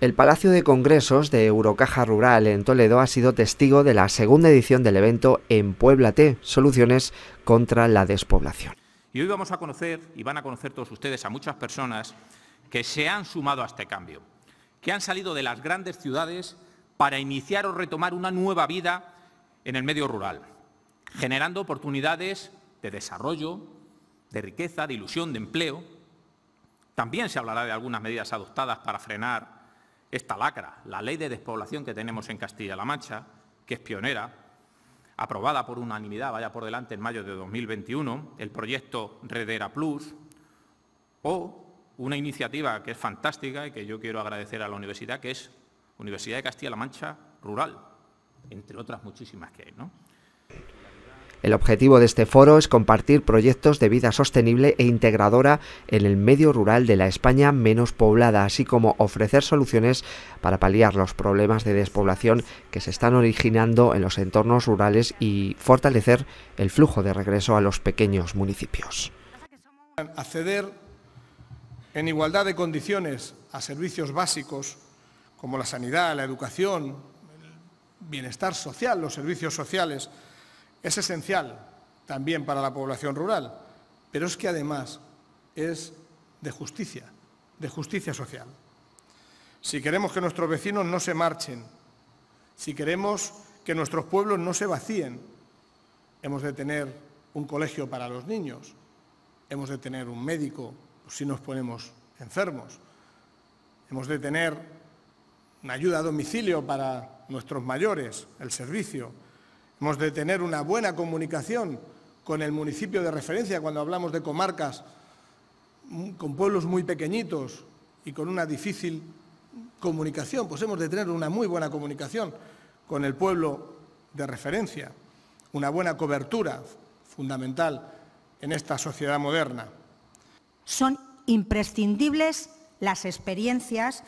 El Palacio de Congresos de Eurocaja Rural en Toledo ha sido testigo de la segunda edición del evento En Puebla T, Soluciones contra la Despoblación. Y hoy vamos a conocer, y van a conocer todos ustedes, a muchas personas que se han sumado a este cambio, que han salido de las grandes ciudades para iniciar o retomar una nueva vida en el medio rural, generando oportunidades de desarrollo, de riqueza, de ilusión, de empleo. También se hablará de algunas medidas adoptadas para frenar esta lacra, la ley de despoblación que tenemos en Castilla-La Mancha, que es pionera, aprobada por unanimidad, vaya por delante, en mayo de 2021, el proyecto Redera Plus, o una iniciativa que es fantástica y que yo quiero agradecer a la universidad, que es Universidad de Castilla-La Mancha Rural, entre otras muchísimas que hay. ¿no? El objetivo de este foro es compartir proyectos de vida sostenible e integradora en el medio rural de la España menos poblada, así como ofrecer soluciones para paliar los problemas de despoblación que se están originando en los entornos rurales y fortalecer el flujo de regreso a los pequeños municipios. Acceder en igualdad de condiciones a servicios básicos como la sanidad, la educación, el bienestar social, los servicios sociales, es esencial también para la población rural, pero es que además es de justicia, de justicia social. Si queremos que nuestros vecinos no se marchen, si queremos que nuestros pueblos no se vacíen, hemos de tener un colegio para los niños, hemos de tener un médico pues si nos ponemos enfermos, hemos de tener una ayuda a domicilio para nuestros mayores, el servicio, Hemos de tener una buena comunicación con el municipio de referencia cuando hablamos de comarcas, mm, con pueblos muy pequeñitos y con una difícil comunicación, pues hemos de tener una muy buena comunicación con el pueblo de referencia, una buena cobertura fundamental en esta sociedad moderna. Son imprescindibles las experiencias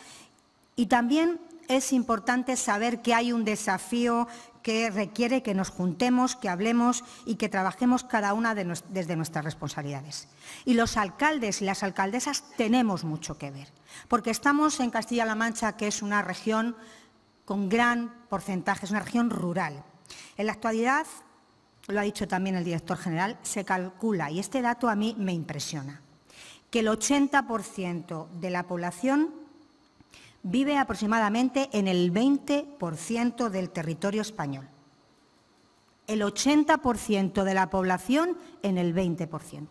y también es importante saber que hay un desafío que requiere que nos juntemos, que hablemos y que trabajemos cada una desde nuestras responsabilidades. Y los alcaldes y las alcaldesas tenemos mucho que ver, porque estamos en Castilla-La Mancha, que es una región con gran porcentaje, es una región rural. En la actualidad, lo ha dicho también el director general, se calcula, y este dato a mí me impresiona, que el 80% de la población vive aproximadamente en el 20% del territorio español. El 80% de la población en el 20%.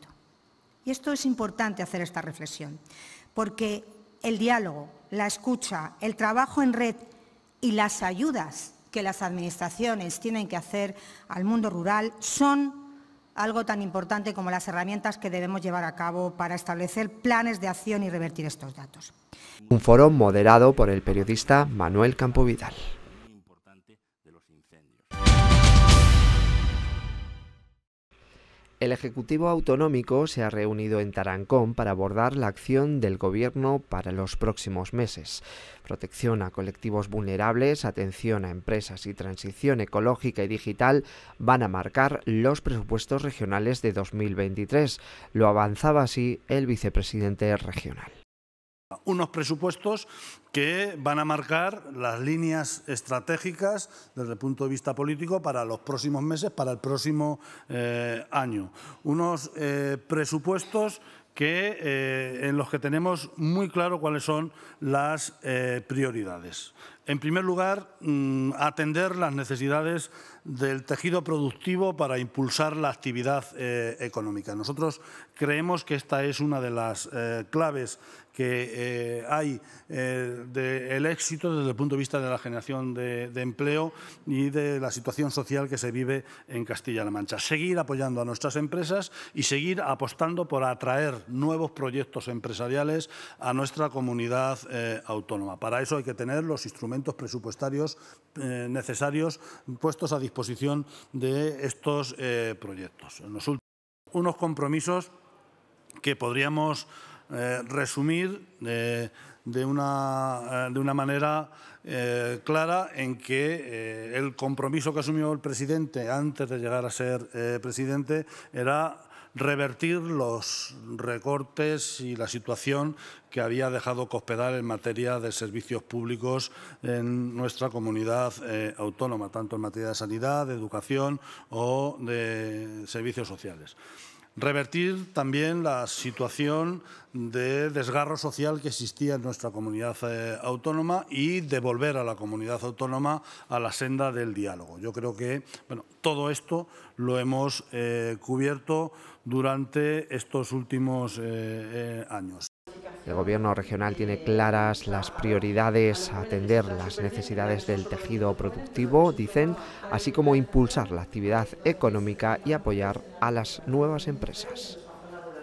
Y esto es importante hacer esta reflexión, porque el diálogo, la escucha, el trabajo en red y las ayudas que las administraciones tienen que hacer al mundo rural son algo tan importante como las herramientas que debemos llevar a cabo para establecer planes de acción y revertir estos datos. Un foro moderado por el periodista Manuel Campo Vidal. El Ejecutivo Autonómico se ha reunido en Tarancón para abordar la acción del Gobierno para los próximos meses. Protección a colectivos vulnerables, atención a empresas y transición ecológica y digital van a marcar los presupuestos regionales de 2023. Lo avanzaba así el vicepresidente regional unos presupuestos que van a marcar las líneas estratégicas desde el punto de vista político para los próximos meses, para el próximo eh, año. Unos eh, presupuestos eh, en los que tenemos muy claro cuáles son las prioridades. En primer lugar, mm, atender las necesidades del tejido productivo para impulsar la actividad eh, económica. Nosotros creemos que esta es una de las eh, claves que eh, hay del éxito desde el punto de vista de la generación de, de, empleo y de la situación social que se vive en Castilla-La Mancha. Seguir apoyando a nuestras empresas y seguir apostando por atraer nuevos proyectos empresariales a nuestra comunidad autónoma. Para eso hay que tener los instrumentos presupuestarios eh, necesarios puestos a disposición de estos eh, proyectos. unos compromisos que podríamos eh, resumir de una, de una manera clara en que el compromiso que asumió el presidente antes de llegar a ser presidente era revertir los recortes y la situación que había dejado Cospedal en materia de servicios públicos en nuestra comunidad eh, autónoma, tanto en materia de sanidad, de educación o de servicios sociales revertir también la situación de desgarro social que existía en nuestra comunidad eh, autónoma y devolver a la comunidad autónoma a la senda del diálogo. Yo creo que bueno, todo esto lo hemos eh, cubierto durante estos últimos eh, años. El gobierno regional tiene claras las prioridades, atender las necesidades del tejido productivo, dicen, así como impulsar la actividad económica y apoyar a las nuevas empresas.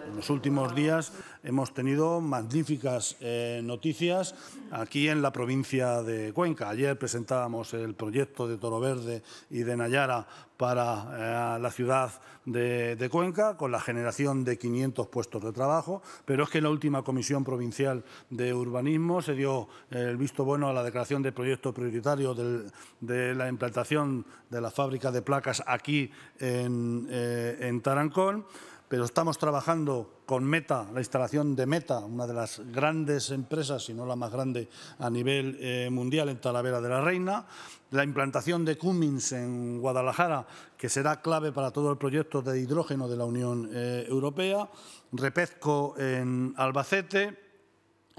En los últimos días hemos tenido magníficas eh, noticias aquí en la provincia de Cuenca. Ayer presentábamos el proyecto de Toro Verde y de Nayara para eh, la ciudad de, Cuenca, con la generación de 500 puestos de trabajo, pero es que en la última Comisión Provincial de Urbanismo se dio eh, el visto bueno a la declaración de proyecto prioritario de la implantación de la fábrica de placas aquí en, en Tarancón pero estamos trabajando con Meta, la instalación de Meta, una de las grandes empresas, si no la más grande a nivel eh, mundial en Talavera de la Reina, la implantación de Cummins en Guadalajara, que será clave para todo el proyecto de hidrógeno de la Unión eh, Europea, Repezco en Albacete,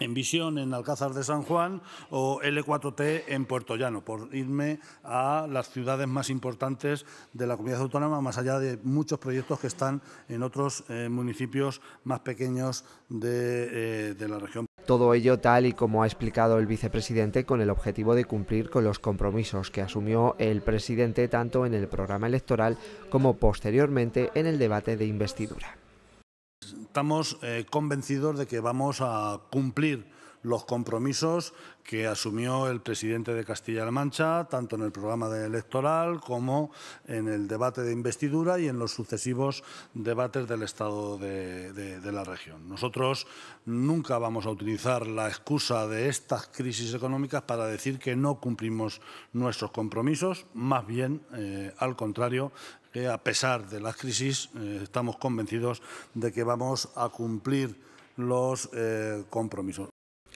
en Visión, en Alcázar de San Juan, o L4T en Puerto Llano, por irme a las ciudades más importantes de la comunidad autónoma, más allá de muchos proyectos que están en otros eh, municipios más pequeños eh, de la región. Todo ello tal y como ha explicado el vicepresidente con el objetivo de cumplir con los compromisos que asumió el presidente tanto en el programa electoral como posteriormente en el debate de investidura estamos eh, convencidos de que vamos a cumplir los compromisos que asumió el presidente de Castilla-La Mancha, tanto en el programa electoral como en el debate de investidura y en los sucesivos debates del Estado de, la región. Nosotros nunca vamos a utilizar la excusa de estas crisis económicas para decir que no cumplimos nuestros compromisos, más bien, eh, al contrario, que a pesar de las crisis eh, estamos convencidos de que vamos a cumplir los eh, compromisos.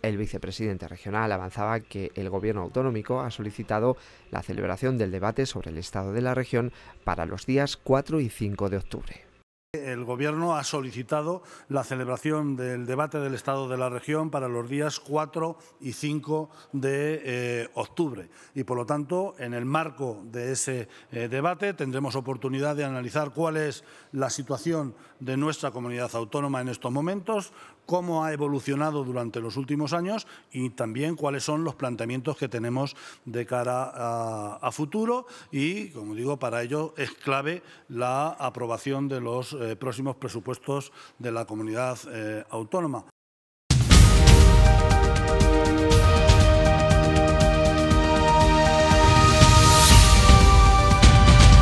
El vicepresidente regional avanzaba que el gobierno autonómico ha solicitado la celebración del debate sobre el estado de la región para los días 4 y 5 de octubre. El Gobierno ha solicitado la celebración del debate del Estado de la región para los días 4 y 5 de eh, octubre. Y, por lo tanto, en el marco de ese eh, debate tendremos oportunidad de analizar cuál es la situación de nuestra comunidad autónoma en estos momentos, cómo ha evolucionado durante los últimos años y también cuáles son los planteamientos que tenemos de cara a, futuro y, como digo, para ello es clave la aprobación de los eh, próximos presupuestos de la comunidad eh, autónoma.